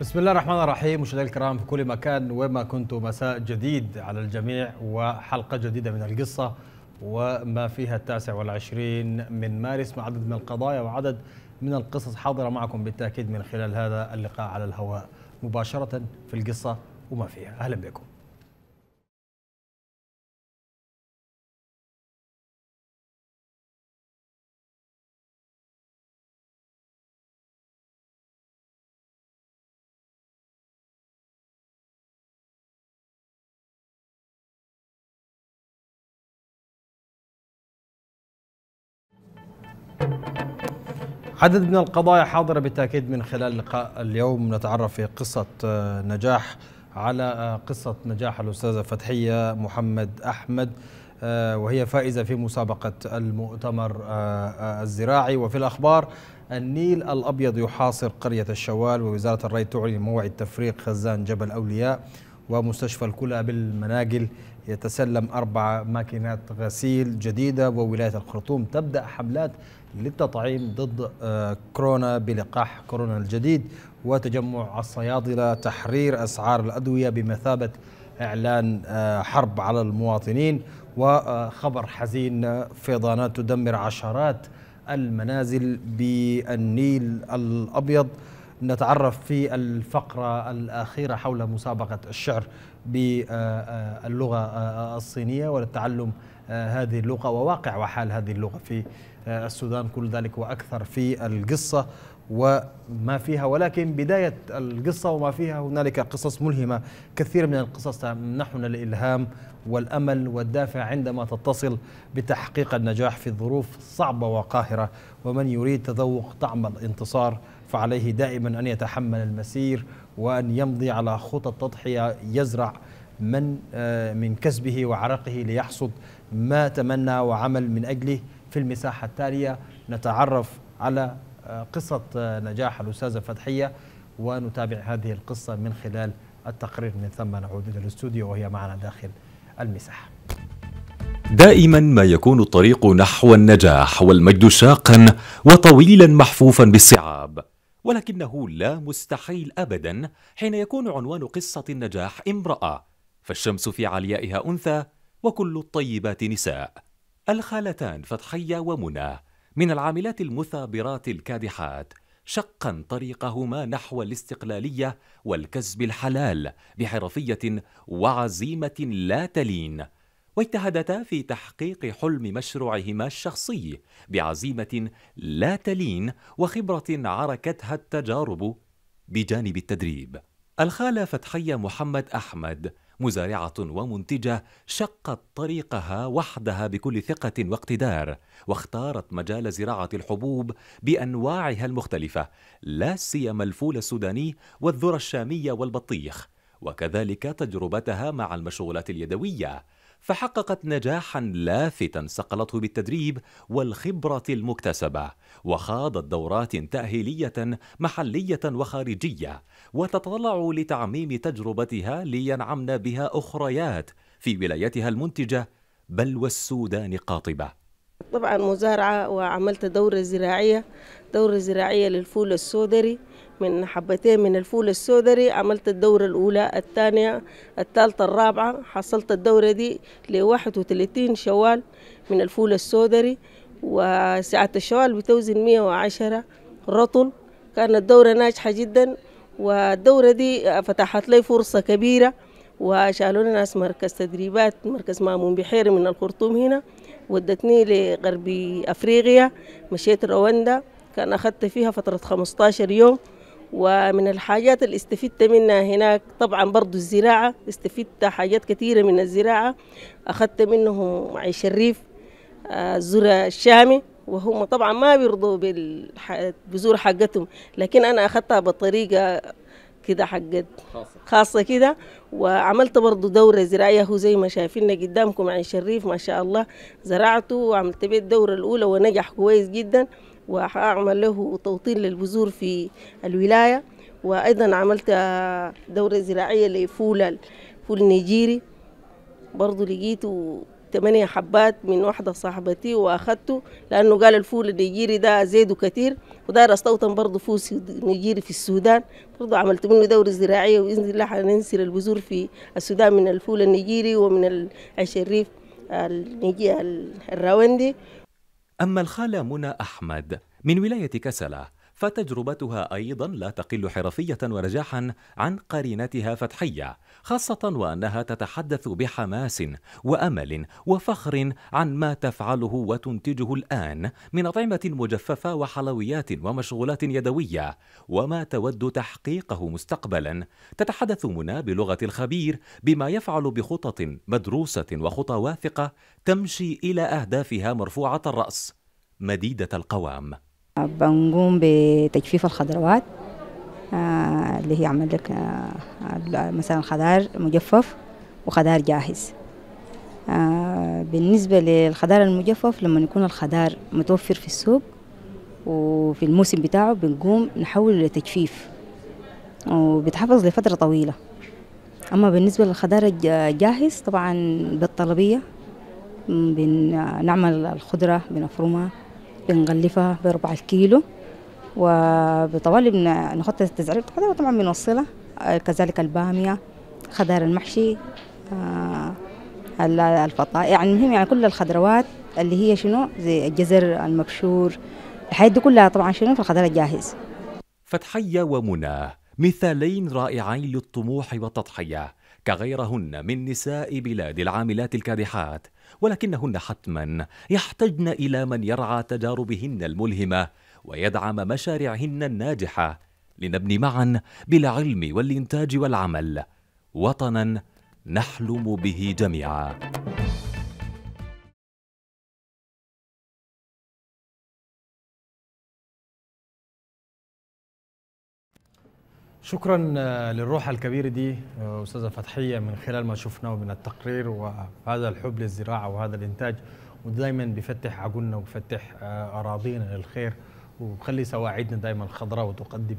بسم الله الرحمن الرحيم مشاهدينا الكرام في كل مكان وما كنتم مساء جديد على الجميع وحلقة جديدة من القصة وما فيها التاسع والعشرين من مارس مع عدد من القضايا وعدد من القصص حاضرة معكم بالتأكيد من خلال هذا اللقاء على الهواء مباشرة في القصة وما فيها أهلا بكم عدد من القضايا حاضرة بالتأكيد من خلال لقاء اليوم نتعرف في قصة آه، نجاح على آه، قصة نجاح الأستاذة فتحية محمد أحمد آه، وهي فائزة في مسابقة المؤتمر الزراعي وفي الأخبار النيل الأبيض يحاصر قرية الشوال ووزارة الري تعلن موعد تفريق خزان جبل أولياء ومستشفى الكلى بالمناقل يتسلم أربع ماكينات غسيل جديدة وولاية الخرطوم تبدأ حملات للتطعيم ضد آه، كورونا بلقاح كورونا الجديد وتجمع الصيادلة تحرير أسعار الأدوية بمثابة إعلان آه، حرب على المواطنين وخبر آه، حزين فيضانات تدمر عشرات المنازل بالنيل الأبيض نتعرف في الفقرة الأخيرة حول مسابقة الشعر باللغة آه، آه، آه، الصينية وللتعلم هذه اللغة وواقع وحال هذه اللغة في السودان كل ذلك وأكثر في القصة وما فيها ولكن بداية القصة وما فيها هنالك قصص ملهمة كثير من القصص تمنحنا الإلهام والأمل والدافع عندما تتصل بتحقيق النجاح في ظروف صعبة وقاهرة ومن يريد تذوق طعم الانتصار فعليه دائما أن يتحمل المسير وأن يمضي على خطى تضحية يزرع من آه، من كسبه وعرقه ليحصد ما تمنى وعمل من أجله في المساحة التالية نتعرف على آه، قصة آه، نجاح الأستاذة فتحية ونتابع هذه القصة من خلال التقرير من ثم نعود إلى الاستوديو وهي معنا داخل المساحة دائما ما يكون الطريق نحو النجاح والمجد شاقا وطويلا محفوفا بالصعاب ولكنه لا مستحيل ابدا حين يكون عنوان قصه النجاح امراه فالشمس في عليائها انثى وكل الطيبات نساء الخالتان فتحيه ومنى من العاملات المثابرات الكادحات شقا طريقهما نحو الاستقلاليه والكسب الحلال بحرفيه وعزيمه لا تلين واجتهدتا في تحقيق حلم مشروعهما الشخصي بعزيمه لا تلين وخبره عركتها التجارب بجانب التدريب الخاله فتحيه محمد احمد مزارعه ومنتجه شقت طريقها وحدها بكل ثقه واقتدار واختارت مجال زراعه الحبوب بانواعها المختلفه لا سيما الفول السوداني والذره الشاميه والبطيخ وكذلك تجربتها مع المشغولات اليدويه فحققت نجاحا لافتا صقلته بالتدريب والخبرة المكتسبة وخاضت دورات تأهيلية محلية وخارجية وتتطلع لتعميم تجربتها لينعمن بها أخريات في ولايتها المنتجة بل والسودان قاطبة طبعا مزارعة وعملت دورة زراعية دورة زراعية للفول السودري من حبتين من الفول السودري عملت الدورة الأولى الثانية الثالثة الرابعة حصلت الدورة دي لواحد وثلاثين شوال من الفول السودري وسعة الشوال بتوزن 110 رطل كانت الدورة ناجحة جدا والدورة دي فتحت لي فرصة كبيرة وشالوا ناس مركز تدريبات مركز مامون بحيرة من الخرطوم هنا ودتني لغرب أفريقيا مشيت رواندا كان أخذت فيها فترة 15 يوم ومن الحاجات اللي استفدت منها هناك طبعا برضو الزراعة استفدت حاجات كثيرة من الزراعة أخذت منهم عيش الريف الذرة الشامي وهم طبعا ما بيرضوا بالبذور حقتهم لكن أنا أخذتها بطريقة كده حقت خاصة, كده وعملت برضو دورة زراعية هو زي ما شايفيننا قدامكم عيش شريف ما شاء الله زرعته وعملت بيه الدورة الأولى ونجح كويس جدا وأعمل له توطين للبذور في الولاية وأيضا عملت دورة زراعية لفول فول نيجيري برضو لقيت ثمانية حبات من واحدة صاحبتي وأخذته لأنه قال الفول النيجيري ده زيده كتير ودار أستوطن برضو فول نيجيري في السودان برضو عملت منه دورة زراعية وبإذن الله حننسر البذور في السودان من الفول النيجيري ومن الشريف الراوندي أما الخالة منى أحمد من ولاية كسلة فتجربتها أيضا لا تقل حرفية ونجاحا عن قرينتها فتحية خاصة وأنها تتحدث بحماس وأمل وفخر عن ما تفعله وتنتجه الآن من أطعمة مجففة وحلويات ومشغولات يدوية وما تود تحقيقه مستقبلا تتحدث منى بلغة الخبير بما يفعل بخطط مدروسة وخطى واثقة تمشي إلى أهدافها مرفوعة الرأس مديدة القوام بنقوم بتجفيف الخضروات آه، اللي هي عمل لك آه، مثلا خضار مجفف وخضار جاهز آه، بالنسبة للخضار المجفف لما يكون الخضار متوفر في السوق وفي الموسم بتاعه بنقوم نحوله لتجفيف وبتحفظ لفترة طويلة أما بالنسبة للخضار الجاهز طبعا بالطلبية بنعمل الخضرة بنفرمها بنغلفها بربع الكيلو وبطوال بنحط التزعير طبعا بنوصلها آه، كذلك البامية خضار المحشي آه، الفطائر يعني المهم يعني كل الخضروات اللي هي شنو زي الجزر المبشور الحاجات دي كلها طبعا شنو في الخضار الجاهز فتحية ومنى مثالين رائعين للطموح والتضحية كغيرهن من نساء بلاد العاملات الكادحات ولكنهن حتما يحتجن الى من يرعى تجاربهن الملهمه ويدعم مشاريعهن الناجحه لنبني معا بالعلم والانتاج والعمل وطنا نحلم به جميعا شكرا آه، للروح الكبيرة دي آه، أستاذة فتحية من خلال ما شفناه من التقرير وهذا الحب للزراعة وهذا الإنتاج ودايما بيفتح عقولنا وبيفتح آه، أراضينا للخير وبخلي سواعدنا دايما خضراء وتقدم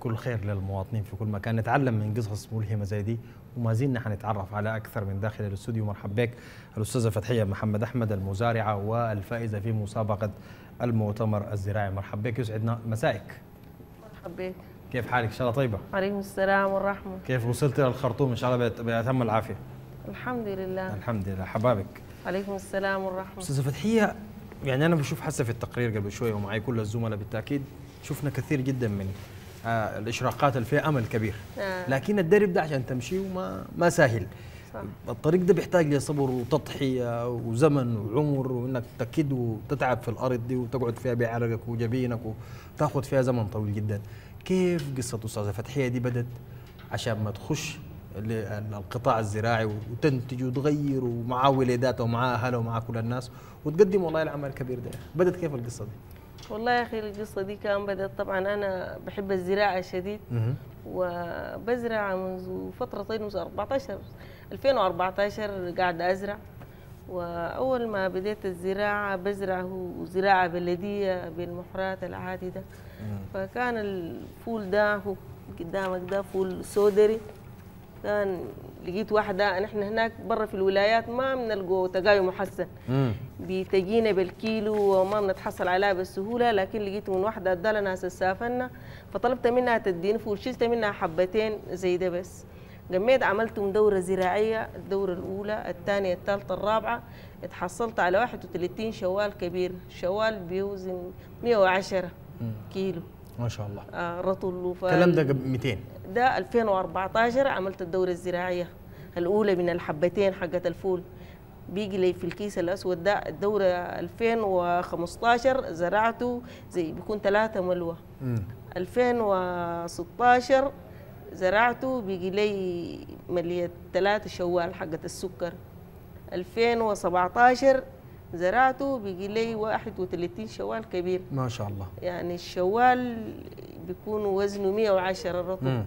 كل خير للمواطنين في كل مكان نتعلم من قصص ملهمة زي دي وما زلنا حنتعرف على أكثر من داخل الاستوديو مرحبا بك الأستاذة فتحية محمد أحمد المزارعة والفائزة في مسابقة المؤتمر الزراعي مرحبا بك يسعدنا مسائك مرحبا بك كيف حالك ان شاء الله طيبه عليكم السلام والرحمه كيف وصلت الى الخرطوم ان شاء الله بأتم العافيه الحمد لله الحمد لله حبابك عليكم السلام والرحمه استاذه فتحيه يعني انا بشوف حسب في التقرير قبل شويه ومعي كل الزملاء بالتاكيد شفنا كثير جدا من آه الاشراقات اللي فيها امل كبير آه. لكن الدرب ده عشان تمشي وما ما سهل صح. الطريق ده بيحتاج لصبر وتضحيه وزمن وعمر وانك تكد وتتعب في الارض دي وتقعد فيها بعرقك وجبينك وتاخذ فيها زمن طويل جدا كيف قصه استاذه فتحيه دي بدت عشان ما تخش القطاع الزراعي وتنتج وتغير ومع ولاداته ومع اهلها ومع كل الناس وتقدم والله العمل الكبير ده بدت كيف القصه دي؟ والله يا اخي القصه دي كان بدات طبعا انا بحب الزراعه شديد وبزرع منذ فتره طويله منذ 14 2014 قاعده ازرع واول ما بديت الزراعه بزرع زراعه بلديه بالمحرات العادي ده فكان الفول ده قدامك ده فول سودري كان لقيت واحده نحن هناك برا في الولايات ما بنلقوا تقاي محسن بتجينا بالكيلو وما بنتحصل عليها بالسهوله لكن لقيت من واحده ادالها ناس السافنه فطلبت منها تدين فول شلت منها حبتين زي ده بس قميت عملتهم دورة زراعية الدورة الأولى الثانية الثالثة الرابعة اتحصلت على 31 شوال كبير شوال بيوزن 110 كيلو ما شاء الله آه رطل الكلام ده 200 ده 2014 عملت الدوره الزراعيه الاولى من الحبتين حقت الفول بيجي لي في الكيس الاسود ده الدوره 2015 زرعته زي بيكون ثلاثه ملوى 2016 زرعته بيجي لي مليت ثلاثه شوال حقت السكر 2017 زرعته بيجي لي 31 شوال كبير ما شاء الله يعني الشوال بيكون وزنه 110 رطب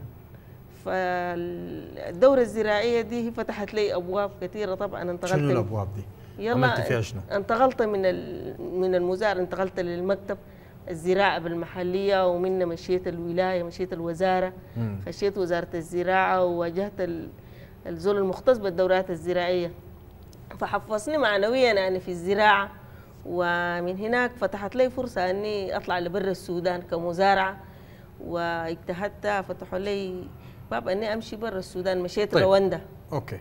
فالدورة الزراعية دي فتحت لي أبواب كثيرة طبعا انتقلت شنو الأبواب دي؟ يلا عملت فيها شنو؟ انتقلت من من المزارع انتقلت للمكتب الزراعة بالمحلية ومنها مشيت الولاية مشيت الوزارة مم. خشيت وزارة الزراعة وواجهت الزول المختص بالدورات الزراعية فحفظني معنويا يعني في الزراعة ومن هناك فتحت لي فرصة أني أطلع لبر السودان كمزارعة واجتهدت فتحوا لي باب أني أمشي برا السودان مشيت طيب. رواندا أوكي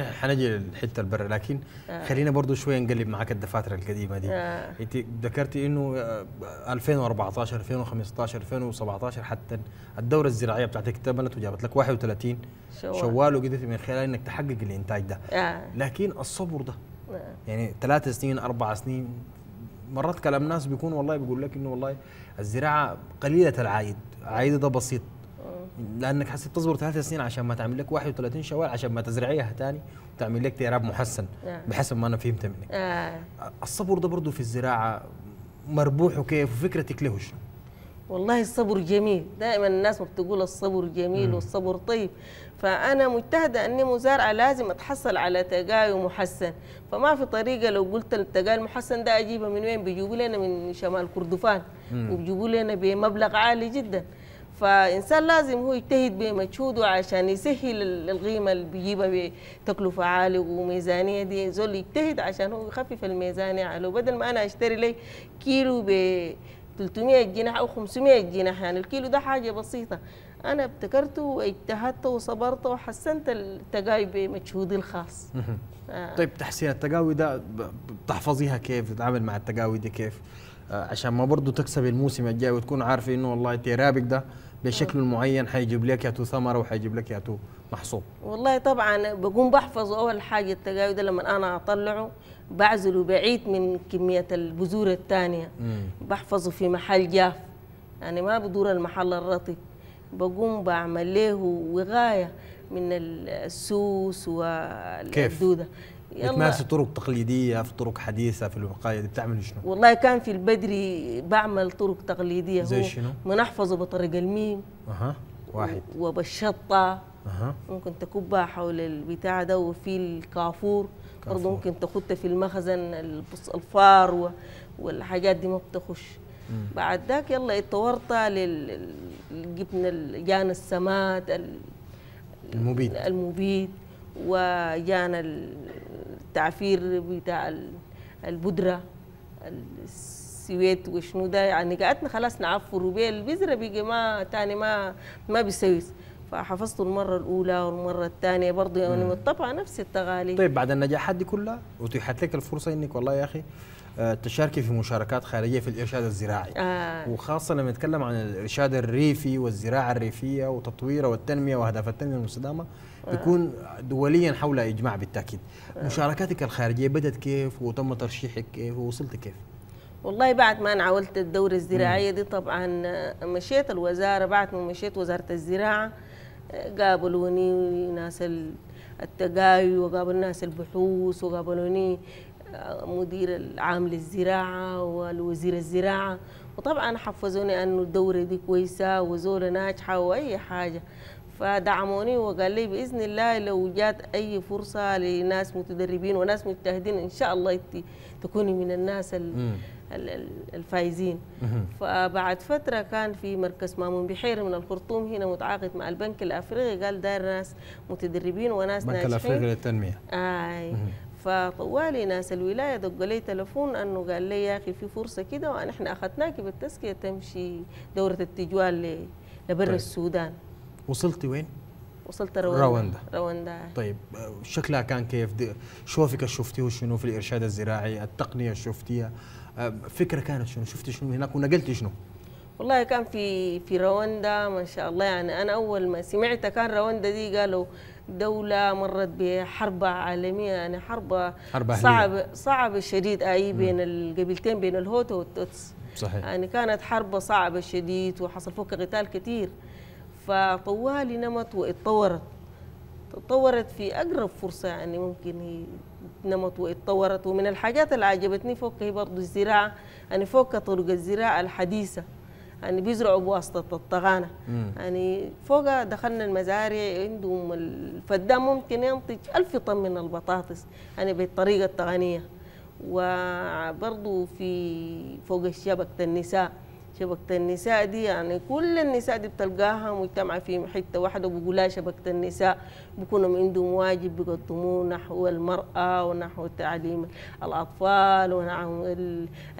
نحن حنجي للحته البر لكن آه. خلينا برضو شويه نقلب معك الدفاتره القديمه دي آه. انت ذكرتي انه 2014 2015 2017 حتى الدوره الزراعيه بتاعتك اكتملت وجابت لك 31 شوال, شوال وقدرت من خلال انك تحقق الانتاج ده آه. لكن الصبر ده آه. يعني ثلاث سنين اربع سنين مرات كلام ناس بيكون والله بيقول لك انه والله الزراعه قليله العائد عائدها ده بسيط لانك حسيت تصبر ثلاث سنين عشان ما تعمل لك 31 شوال عشان ما تزرعيها ثاني وتعمل لك تيراب محسن نعم. بحسب ما انا فهمت منك آه. الصبر ده برضه في الزراعه مربوح وكيف وفكرتك له شنو؟ والله الصبر جميل دائما الناس ما بتقول الصبر جميل مم. والصبر طيب فأنا مجتهدة أني مزارعة لازم أتحصل على تقاي محسن فما في طريقة لو قلت التقاي المحسن ده أجيبه من وين بيجيبوا لنا من شمال كردفان وبيجيبوا لنا بمبلغ عالي جدا فإنسان لازم هو يجتهد بمجهوده عشان يسهل القيمة اللي بيجيبها بتكلفة عالية وميزانية دي زول يجتهد عشان هو يخفف الميزانية عليه بدل ما أنا أشتري لي كيلو ب 300 جنيه أو 500 جنيه يعني الكيلو ده حاجة بسيطة أنا ابتكرت واجتهدت وصبرت وحسنت التقاوي بمجهودي الخاص آه. طيب تحسين التقاوي ده بتحفظيها كيف؟ بتتعامل مع التقاوي دي كيف؟ آه، عشان ما برضه تكسب الموسم الجاي وتكون عارف انه والله تيرابك ده بشكل معين حيجيب لك يا تو ثمره وحيجيب لك يا تو محصول والله طبعا بقوم بحفظه اول حاجه التقاوي لما انا اطلعه بعزله بعيد من كميه البذور الثانيه بحفظه في محل جاف يعني ما بدور المحل الرطب بقوم بعمل له وغايه من السوس والدوده كيف؟ بتمارس طرق تقليديه في طرق حديثه في الوقايه دي بتعمل شنو؟ والله كان في البدري بعمل طرق تقليديه زي شنو؟ بنحفظه بطريق الميم اها واحد وبالشطه اها ممكن تكبها حول البتاع ده وفي الكافور برضه ممكن تخطها في المخزن الفار والحاجات دي ما بتخش مم. بعد ذاك يلا اتطورت للجبن جانا السماد المبيد المبيد وجانا التعفير بتاع البودره السويت وشنو ده يعني قعدنا خلاص نعفر وبيه البذره بيجي ما تاني ما ما بيسويس فحفظته المرة الأولى والمرة الثانية برضه يعني متبعة نفس التغالي طيب بعد النجاحات دي كلها أتيحت لك الفرصة إنك والله يا أخي آه، تشاركي في مشاركات خارجيه في الارشاد الزراعي آه. وخاصه لما نتكلم عن الارشاد الريفي والزراعه الريفيه وتطويرها والتنميه واهداف التنميه المستدامه يكون دوليا حول اجماع بالتاكيد مشاركاتك الخارجيه بدت كيف وتم ترشيحك كيف ووصلت كيف والله بعد ما انا الدوره الزراعيه دي طبعا مشيت الوزاره بعد ما مشيت وزاره الزراعه قابلوني ناس التقاي وقابل ناس البحوث وقابلوني مدير العام للزراعه والوزير الزراعه وطبعا حفزوني انه الدوره دي كويسه وزوره ناجحه واي حاجه فدعموني وقال لي باذن الله لو جات اي فرصه لناس متدربين وناس مجتهدين ان شاء الله انت تكوني من الناس الفايزين فبعد فتره كان في مركز مامون بحيره من الخرطوم هنا متعاقد مع البنك الافريقي قال داير ناس متدربين وناس ناجحين البنك الافريقي للتنميه اي فطوالي ناس الولايه دق لي تليفون انه قال لي يا اخي في فرصه كده ونحن اخذناك بالتزكيه تمشي دوره التجوال لبر طيب. السودان وصلتي وين؟ وصلت رواندا رواندا رواندا طيب شكلها كان كيف؟ شوفك شفتيه شنو في الارشاد الزراعي، التقنيه شفتيها فكره كانت شنو؟ شفتي شنو هناك ونقلتي شنو؟ والله كان في في رواندا ما شاء الله يعني انا اول ما سمعت كان رواندا دي قالوا دولة مرت بحرب عالمية يعني حرب, حرب أهلية. صعب صعب شديد أي بين القبيلتين بين الهوتو والتوتس صحيح يعني كانت حرب صعبة شديد وحصل فوق قتال كثير فطوالي نمت واتطورت تطورت في أقرب فرصة يعني ممكن هي نمت واتطورت ومن الحاجات اللي عجبتني فوق هي برضو الزراعة يعني فوق طرق الزراعة الحديثة يعني بيزرعوا بواسطة الطغانة مم. يعني فوق دخلنا المزارع عندهم الفدان ممكن ينتج ألف طن من البطاطس يعني بالطريقة التقنية وبرضو في فوق الشبكه النساء شبكة النساء دي يعني كل النساء دي بتلقاها مجتمعة في حتة واحدة بقولها شبكة النساء بكونوا عندهم واجب بيقدموه نحو المرأة ونحو تعليم الأطفال ونحو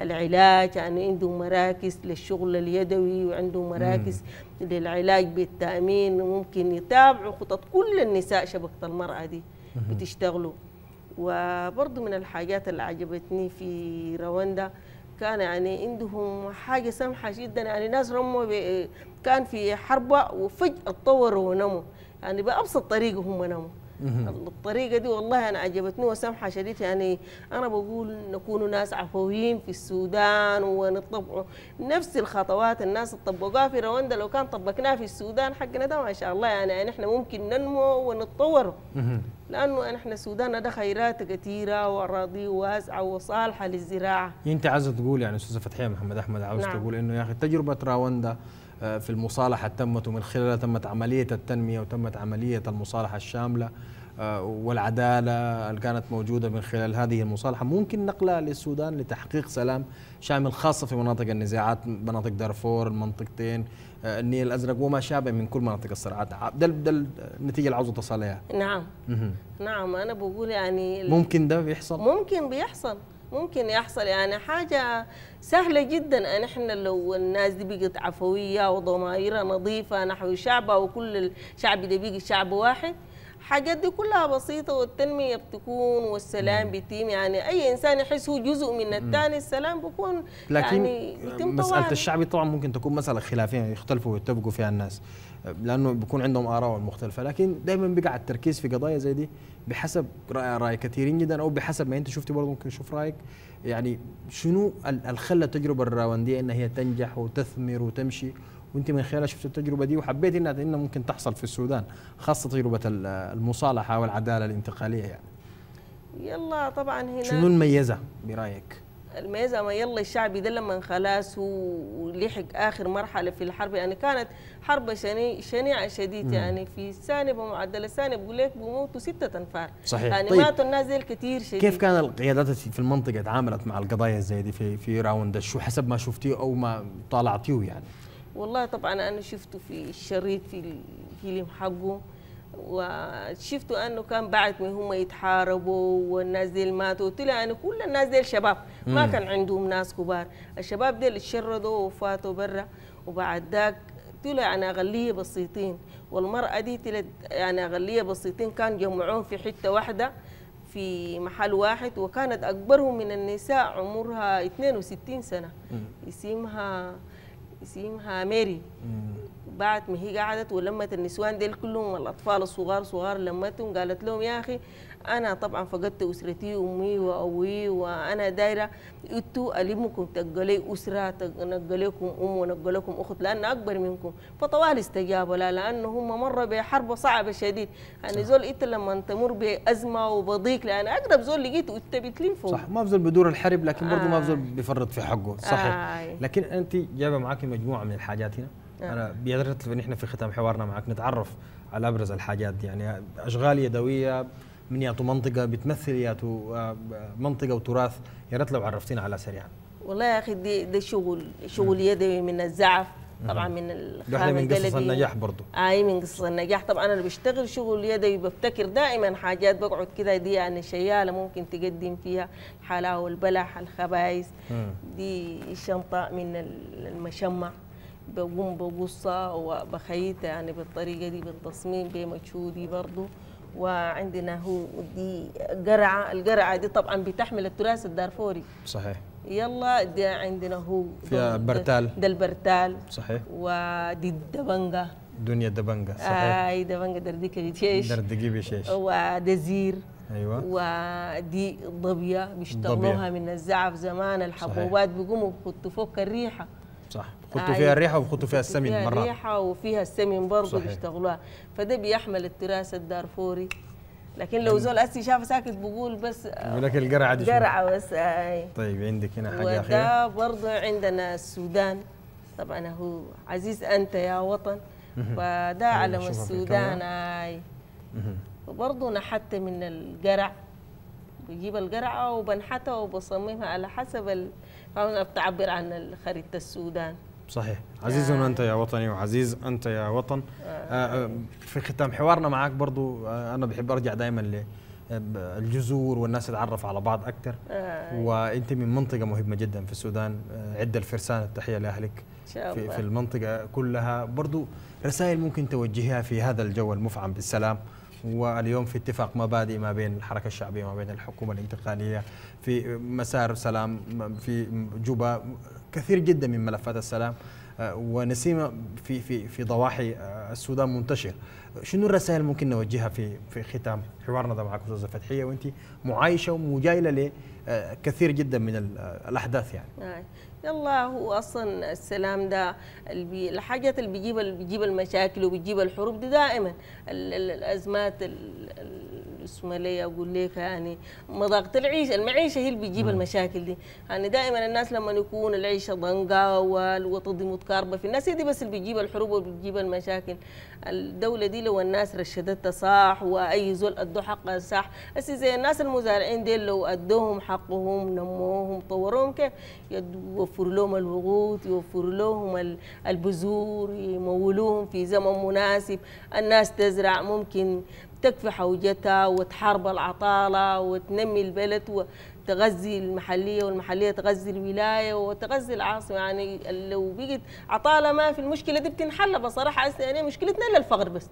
العلاج يعني عندهم مراكز للشغل اليدوي وعندهم مراكز مم. للعلاج بالتأمين ممكن يتابعوا خطط كل النساء شبكة المرأة دي بتشتغلوا وبرضو من الحاجات اللي عجبتني في رواندا كان يعني عندهم حاجه سمحه جدا يعني ناس رموا كان في حربه وفجاه تطوروا ونموا يعني بابسط طريقه هم نموا الطريقه دي والله انا عجبتني وسمحه شديد يعني انا بقول نكون ناس عفويين في السودان ونطبقوا نفس الخطوات الناس طبقوها في رواندا لو كان طبقناها في السودان حقنا ده ما شاء الله يعني نحن يعني ممكن ننمو ونتطور لانه نحن يعني السودان ده خيرات كثيره واراضي واسعه وصالحه للزراعه. يعني انت عايزه تقول يعني استاذه فتحيه محمد احمد عاوز نعم. تقول انه يا اخي تجربه رواندا في المصالحة تمت ومن خلالها تمت عملية التنمية وتمت عملية المصالحة الشاملة آه، والعدالة اللي كانت موجودة من خلال هذه المصالحة ممكن نقلها للسودان لتحقيق سلام شامل خاصة في مناطق النزاعات مناطق دارفور المنطقتين آه، النيل الأزرق وما شابه من كل مناطق الصراعات ده, النتيجة اللي عاوزة تصل لها نعم نعم أنا بقول يعني ممكن ده بيحصل ممكن بيحصل ممكن يحصل يعني حاجة سهلة جدا أن إحنا لو الناس دي بقت عفوية وضمائرها نظيفة نحو شعبها وكل الشعب ده بيجي شعب واحد الحاجات دي كلها بسيطة والتنمية بتكون والسلام بيتم يعني أي إنسان يحس هو جزء من الثاني السلام بيكون لكن يعني مسألة الشعب طبعا ممكن تكون مسألة خلافية يختلفوا ويتفقوا فيها الناس لانه بيكون عندهم ارائهم مختلفه لكن دائما بيقع التركيز في قضايا زي دي بحسب راي, رأي كثيرين جدا او بحسب ما انت شفتي برضه ممكن اشوف رايك يعني شنو الخلى التجربه الراونديه ان هي تنجح وتثمر وتمشي وانت من خلالها شفت التجربه دي وحبيت انها انها ممكن تحصل في السودان خاصه تجربه المصالحه والعداله الانتقاليه يعني يلا طبعا هنا شنو الميزه برايك؟ الميزة ما يلا الشعب ده لما خلاص ولحق آخر مرحلة في الحرب يعني كانت حرب شني شنيعة شديد يعني في السانبة بمعدل السانبة بقول لك بموتوا ستة أنفار صحيح يعني طيب. ماتوا الناس دي الكثير شديد كيف كان القيادات في المنطقة تعاملت مع القضايا زي دي في في راوند شو حسب ما شفتيه أو ما طالعتيه يعني والله طبعا أنا شفته في الشريط في الفيلم حقه وشفتوا انه كان بعد ما هم يتحاربوا والناس ديل ماتوا طلع انه كل الناس ديل شباب ما كان عندهم ناس كبار الشباب ديل اتشردوا وفاتوا برا وبعد ذاك طلع انا اغليه بسيطين والمراه دي يعني انا بسيطين كان جمعوهم في حته واحده في محل واحد وكانت اكبرهم من النساء عمرها 62 سنه اسمها اسمها ميري بعد ما هي قعدت ولمت النسوان ديل كلهم الاطفال الصغار صغار لمتهم قالت لهم يا اخي انا طبعا فقدت اسرتي امي وابوي وانا دايره انتوا المكم تقلي اسره نقليكم ام ونقليكم اخت لان اكبر منكم فطوال استجابوا لا لانه هم مروا بحرب صعبه شديد يعني زول انت لما تمر بازمه وبضيق لان اقرب زول لقيته انت بتلين فوق صح ما بزول بدور الحرب لكن برضه آه. ما بزول بيفرط في حقه صحيح آه. لكن انت جايبه معك مجموعه من الحاجات هنا آه. انا بقدر ان احنا في ختام حوارنا معك نتعرف على ابرز الحاجات دي يعني اشغال يدويه من ياتو منطقه بتمثل ياتو آه، منطقه وتراث يا ريت لو عرفتينا على سريعا والله يا اخي دي ده شغل شغل يدوي من الزعف طبعا من الخام آه، من قصص النجاح برضه اي من قصص النجاح طبعا انا بشتغل شغل يدوي ببتكر دائما حاجات بقعد كده دي يعني شياله ممكن تقدم فيها حلاوه البلح الخبايز دي شنطه من المشمع بقوم بقصها وبخيطها يعني بالطريقه دي بالتصميم بمجهودي برضه وعندنا هو دي قرعه القرعه دي طبعا بتحمل التراث الدارفوري صحيح يلا دي عندنا هو فيها برتال ده البرتال صحيح ودي الدبنجه دنيا دبنجه صحيح اي آه دبنجه درديكه بتشيش دردقي بشيش ودزير ايوه ودي ضبيه بيشتغلوها من الزعف زمان الحبوبات بيقوموا بيحطوا فوق الريحه صح بيحطوا آه، فيها الريحه وبيحطوا فيها السمن فيها الريحه وفيها السمن برضه بيشتغلوها فده بيحمل التراث الدارفوري لكن لو زول اسي شاف ساكت بقول بس آه، يقول لك القرعه دي قرعه بس آه، اي طيب عندك هنا حاجه اخيره وده برضه عندنا السودان طبعا هو عزيز انت يا وطن فده أيوة، علم السودان اي وبرضه نحت من القرع بجيب القرعه وبنحتها وبصممها على حسب فهنا بتعبر عن خريطة السودان صحيح عزيز آه. انت يا وطني وعزيز انت يا وطن آه. آه. آه في ختام حوارنا معك برضو آه انا بحب ارجع دائما للجذور آه، والناس تتعرف على بعض اكثر آه. وانت من منطقه مهمه جدا في السودان آه الفرسان التحيه لاهلك شاء الله. في, في المنطقه كلها برضو رسائل ممكن توجهها في هذا الجو المفعم بالسلام واليوم في اتفاق مبادئ ما بين الحركه الشعبيه وما بين الحكومه الانتقاليه في مسار سلام في جوبا كثير جدا من ملفات السلام آه، ونسيمه في في في ضواحي آه، السودان منتشر شنو الرسائل ممكن نوجهها في في ختام حوارنا ده معك استاذه فتحيه وانت معايشه ومجايله لكثير آه، جدا من الاحداث يعني نعم. يلا هو اصلا السلام ده الحاجات اللي بيجيب اللي بيجيب المشاكل وبيجيب الحروب دي دائما الازمات الصومالية لي اقول لك يعني مضاقه العيشه المعيشه هي اللي بتجيب نعم. المشاكل دي يعني دائما الناس لما يكون العيشه ضنقه والوطن دي متكاربه في الناس دي بس اللي بتجيب الحروب وبتجيب المشاكل الدوله دي لو الناس رشدتها صح واي زول ادوا حقها صح بس زي الناس المزارعين دي لو ادوهم حقهم نموهم طوروهم كيف يوفروا لهم الوقود يوفروا لهم البذور يمولوهم في زمن مناسب الناس تزرع ممكن تكفي حوجتها وتحارب العطالة وتنمي البلد وتغذي المحلية والمحلية تغذي الولاية وتغذي العاصمة يعني لو بقت عطالة ما في المشكلة دي بتنحل بصراحة يعني مشكلتنا إلا الفقر بس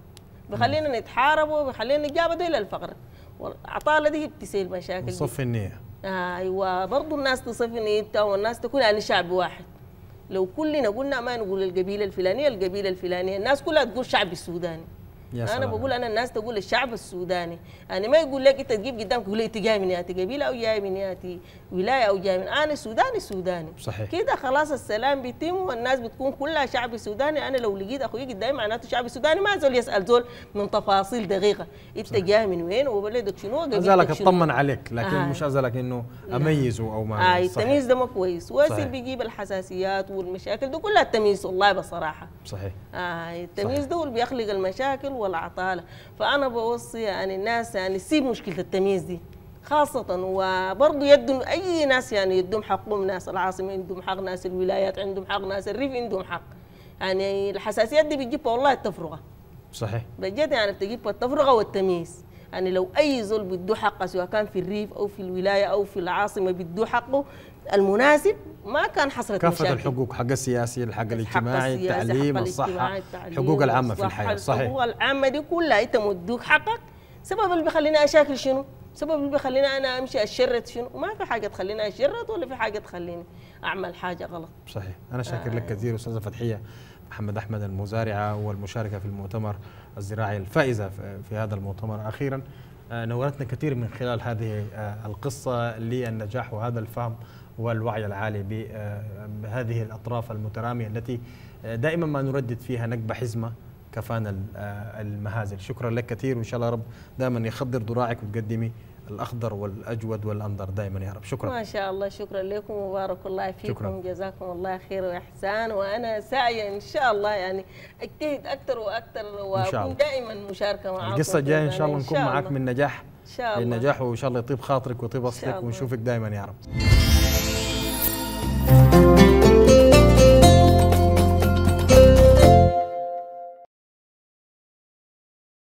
بخلينا نتحارب وبخلينا نجابة إلى الفقر والعطالة دي بتسيل المشاكل صفي النية ايوه برضه الناس تصف النية والناس تكون يعني شعب واحد لو كلنا قلنا ما نقول القبيله الفلانيه القبيله الفلانيه الناس كلها تقول شعب السوداني يا سلام. انا بقول انا الناس تقول الشعب السوداني يعني ما يقول لك انت تجيب قدامك يقول لي انت جاي من ياتي قبيله او جاي من ياتي ولايه او جاي من انا سوداني سوداني صحيح كده خلاص السلام بيتم والناس بتكون كلها شعب سوداني انا لو لقيت اخوي قدامي معناته شعب سوداني ما زول يسال زول من تفاصيل دقيقه انت جاي من وين وبلدك شنو قبيلتك شنو اطمن عليك لكن آه. مش ازلك انه نعم. اميزه او ما آه التمييز ده ما كويس واسي بيجيب الحساسيات والمشاكل ده كلها التمييز والله بصراحه صحيح آه التمييز ده بيخلق المشاكل والعطاله فانا بوصي يعني الناس يعني سيب مشكله التمييز دي خاصة وبرضه يدوا أي ناس يعني يدهم حقهم ناس العاصمة عندهم حق ناس الولايات عندهم حق ناس الريف عندهم حق يعني الحساسيات دي بتجيبها والله التفرقة صحيح بجد يعني بتجيبها التفرقة والتمييز يعني لو اي زول بده حقه سواء كان في الريف او في الولايه او في العاصمه بده حقه المناسب ما كان حصلت كافة مشاكل. الحقوق حق السياسي الحق الاجتماعي التعليم الصحة الحقوق العامة في الحياة صحيح الحقوق العامة دي كلها أنت مدوك حقك سبب اللي بيخلينا أشاكل شنو؟ سبب اللي بيخلينا أنا أمشي أشرد شنو؟ ما في حاجة تخليني أشرد ولا في حاجة تخليني أعمل حاجة غلط صحيح أنا شاكر آه. لك كثير أستاذة فتحية محمد أحمد المزارعة والمشاركة في المؤتمر الزراعي الفائزة في هذا المؤتمر أخيرا آه، نورتنا كثير من خلال هذه آه، القصة للنجاح وهذا الفهم والوعي العالي آه، بهذه الأطراف المترامية التي دائما ما نردد فيها نكبة حزمة كفانا المهازل شكرا لك كثير وإن شاء الله رب دائما يخضر ذراعك وتقدمي الاخضر والاجود والانضر دائما يا رب شكرا ما شاء الله شكرا لكم وبارك الله فيكم شكرا. جزاكم الله خير واحسان وانا سعيا ان شاء الله يعني اجتهد اكثر واكثر واكون دائما مشاركه معكم القصه الجايه ان شاء الله نكون معك من نجاح إن شاء الله للنجاح وان شاء الله يطيب خاطرك ويطيب وصلك ونشوفك دائما يا رب